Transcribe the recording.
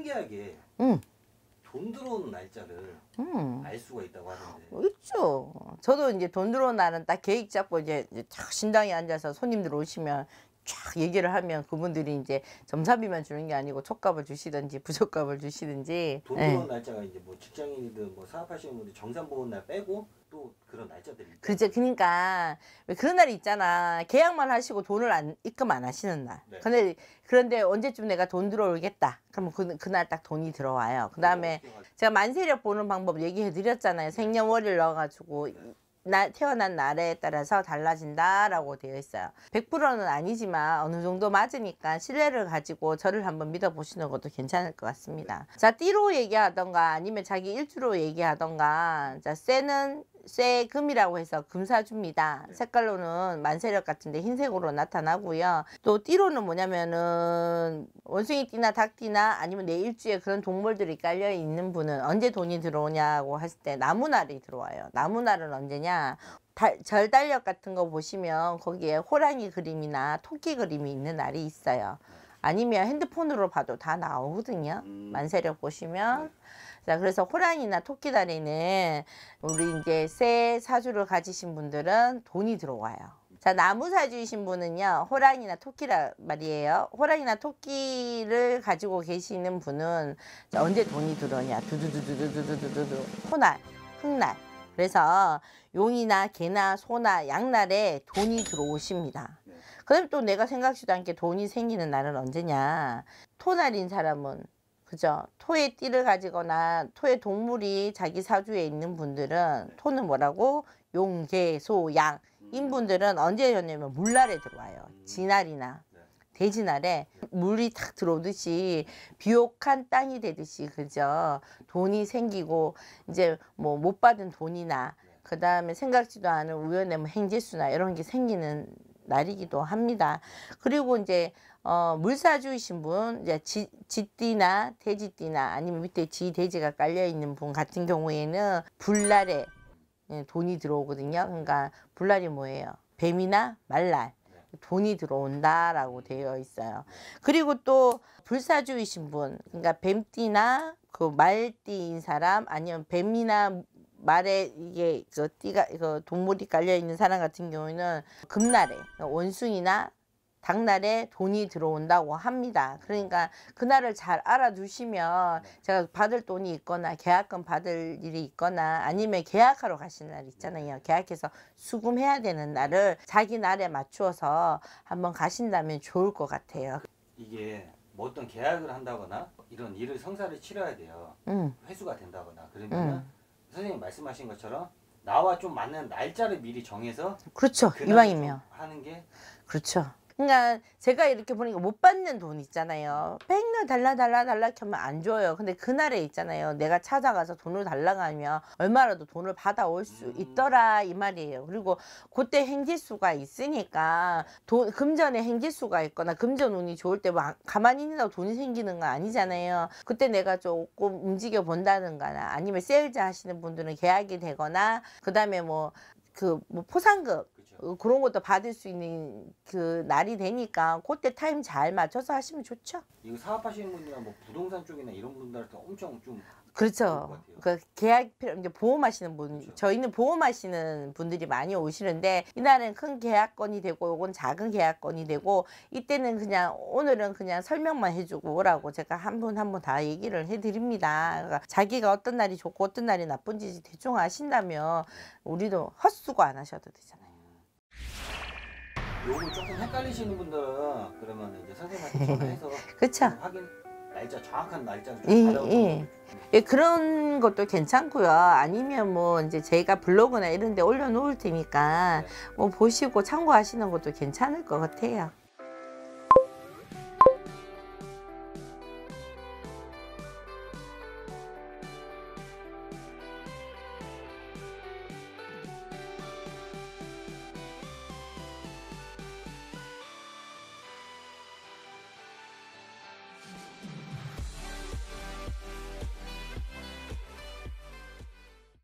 신기하게 음. 돈 들어오는 날짜를 음. 알 수가 있다고 하는데 있죠. 그렇죠. 저도 이제 돈 들어오는 날은 딱 계획 잡고 이제 신당에 앉아서 손님들 오시면 쫙 얘기를 하면 그분들이 이제 점사비만 주는 게 아니고 촉값을 주시든지 부족값을 주시든지 돈 네. 버는 날짜가 이제 뭐 직장인이든 뭐 사업하시는 분들 정산 보는 날 빼고 또 그런 날짜들이 그죠 그러니까 왜 그런 날이 있잖아 계약만 하시고 돈을 안 입금 안 하시는 날 네. 근데 그런데 언제쯤 내가 돈 들어오겠다 그러면 그, 그날 딱 돈이 들어와요 그 다음에 어, 제가 만세력 보는 방법 얘기해 드렸잖아요 네. 생년월일 넣어가지고 네. 나, 태어난 날에 따라서 달라진다라고 되어 있어요. 100%는 아니지만 어느 정도 맞으니까 신뢰를 가지고 저를 한번 믿어보시는 것도 괜찮을 것 같습니다. 자, 띠로 얘기하던가 아니면 자기 일주로 얘기하던가 자, 쇠는 쇠금이라고 해서 금사주입니다. 네. 색깔로는 만세력 같은데 흰색으로 나타나고요. 또 띠로는 뭐냐면은 원숭이 띠나 닭띠나 아니면 내 일주에 그런 동물들이 깔려 있는 분은 언제 돈이 들어오냐고 했을 때 나무날이 들어와요. 나무날은 언제냐? 달, 절달력 같은 거 보시면 거기에 호랑이 그림이나 토끼 그림이 있는 날이 있어요. 네. 아니면 핸드폰으로 봐도 다 나오거든요. 음. 만세력 보시면. 네. 자, 그래서 호랑이나 토끼다리는 우리 이제 새 사주를 가지신 분들은 돈이 들어와요. 자, 나무 사주이신 분은요, 호랑이나 토끼라 말이에요. 호랑이나 토끼를 가지고 계시는 분은 자, 언제 돈이 들어오냐. 두두두두두두두두두. 호날, 흑날. 그래서 용이나 개나 소나 양날에 돈이 들어오십니다. 네. 그럼 또 내가 생각지도 않게 돈이 생기는 날은 언제냐. 토날인 사람은 그죠? 토의 띠를 가지거나 토의 동물이 자기 사주에 있는 분들은 네. 토는 뭐라고? 용, 개, 소, 양. 음. 인분들은 언제였냐면 물날에 들어와요. 진날이나 음. 네. 대진날에 물이 탁 들어오듯이 비옥한 땅이 되듯이 그죠? 돈이 생기고 이제 뭐 못 받은 돈이나 네. 그 다음에 생각지도 않은 우연의 뭐 행지수나 이런 게 생기는 날이기도 합니다. 그리고 이제 어, 물사주이신 분, 이제 지, 띠나 돼지띠나 아니면 밑에 지, 돼지가 깔려있는 분 같은 경우에는 불날에 예, 돈이 들어오거든요. 그러니까 불날이 뭐예요? 뱀이나 말날. 돈이 들어온다라고 되어 있어요. 그리고 또 불사주이신 분, 그러니까 뱀띠나 그 말띠인 사람 아니면 뱀이나 말에 이게 그 띠가 그 동물이 깔려 있는 사람 같은 경우에는 금날에 원숭이나 당날에 돈이 들어온다고 합니다. 그러니까 그날을 잘 알아두시면 네. 제가 받을 돈이 있거나 계약금 받을 일이 있거나 아니면 계약하러 가시는 날 있잖아요. 네. 계약해서 수금해야 되는 날을 자기 날에 맞추어서 한번 가신다면 좋을 것 같아요. 이게 뭐 어떤 계약을 한다거나 이런 일을 성사를 치러야 돼요. 음. 회수가 된다거나 그러면 음. 선생님 말씀하신 것처럼 나와 좀 맞는 날짜를 미리 정해서 그렇죠. 이왕이면 하는 게 그렇죠. 그러니까 제가 이렇게 보니까 못 받는 돈 있잖아요. 백날 달라 달라 달라 이 하면 안 줘요. 근데 그날에 있잖아요. 내가 찾아가서 돈을 달라고 하면 얼마라도 돈을 받아올 수 음. 있더라 이 말이에요. 그리고 그때 행지수가 있으니까 돈 금전에 행지수가 있거나 금전 운이 좋을 때 뭐 가만히 있는다고 돈이 생기는 거 아니잖아요. 그때 내가 조금 움직여 본다는거나 아니면 세일즈 하시는 분들은 계약이 되거나 그다음에 뭐 그 뭐 포상금 어, 그런 것도 받을 수 있는 그 날이 되니까 그때 타임 잘 맞춰서 하시면 좋죠. 이거 사업하시는 분들은 뭐 부동산 쪽이나 이런 분들한테 엄청 좀 그렇죠. 그 계약 필요 이제 보험하시는 분 그렇죠. 저희는 보험하시는 분들이 많이 오시는데 이날은 큰 계약건이 되고 이건 작은 계약건이 되고 이때는 그냥 오늘은 그냥 설명만 해주고 오라고 제가 한 분 한 분 다 얘기를 해드립니다. 그러니까 자기가 어떤 날이 좋고 어떤 날이 나쁜지 대충 아신다면 우리도 헛수고 안 하셔도 되잖아요. 요거 조금 헷갈리시는 분들은 그러면 이제 선생님한테 전화해서 그쵸? 확인 날짜 정확한 날짜좀 예, 예. 예, 그런 것도 괜찮고요. 아니면 뭐 이제 제가 블로그나 이런 데 올려놓을 테니까 네. 뭐 보시고 참고하시는 것도 괜찮을 것 같아요.